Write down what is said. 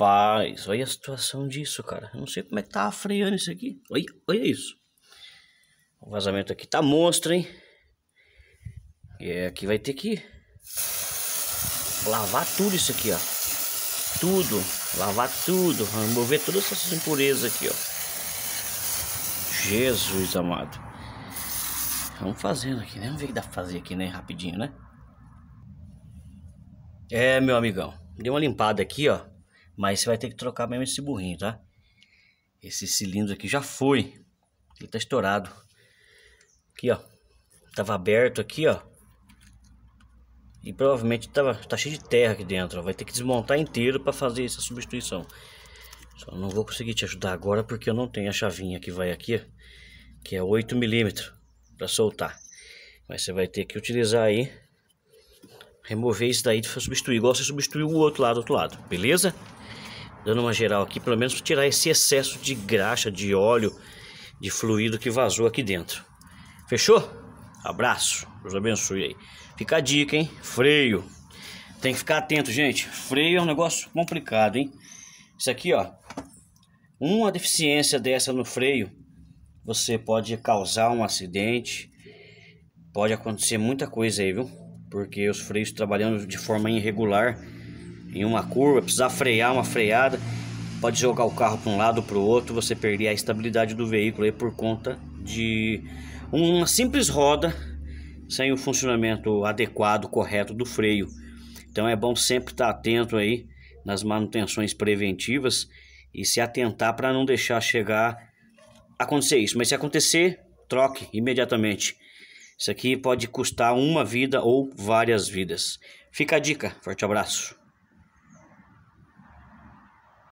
Rapaz, olha a situação disso, cara. Eu não sei como é que tá freando isso aqui. Olha, olha isso. O vazamento aqui tá monstro, hein? E aqui é vai ter que lavar tudo isso aqui, ó. Tudo, lavar tudo, remover todas essas impurezas aqui, ó. Jesus amado. Vamos fazendo aqui, né? Vamos ver o que dá pra fazer aqui, né? Rapidinho, né? É, meu amigão. Dei uma limpada aqui, ó. Mas você vai ter que trocar mesmo esse burrinho, tá? Esse cilindro aqui já foi. Ele tá estourado. Aqui, ó. Tava aberto aqui, ó. E provavelmente tava, tá cheio de terra aqui dentro. Ó. Vai ter que desmontar inteiro para fazer essa substituição. Só não vou conseguir te ajudar agora porque eu não tenho a chavinha que vai aqui, que é 8 milímetros para soltar. Mas você vai ter que utilizar aí, remover isso daí e substituir, igual você substituiu o outro lado, outro lado, beleza? dando uma geral aqui, pelo menos tirar esse excesso de graxa, de óleo, de fluido que vazou aqui dentro. Fechou? Abraço, Deus abençoe aí. Fica a dica, hein? Freio. Tem que ficar atento, gente. Freio é um negócio complicado, hein? Isso aqui, ó. Uma deficiência dessa no freio, você pode causar um acidente. Pode acontecer muita coisa aí, viu? Porque os freios trabalhando de forma irregular, em uma curva, precisar frear uma freada, pode jogar o carro para um lado para o outro, você perder a estabilidade do veículo aí por conta de uma simples roda sem o funcionamento adequado, correto do freio. Então é bom sempre estar atento aí nas manutenções preventivas e se atentar para não deixar chegar acontecer isso. Mas se acontecer, troque imediatamente. Isso aqui pode custar uma vida ou várias vidas. Fica a dica. Forte abraço.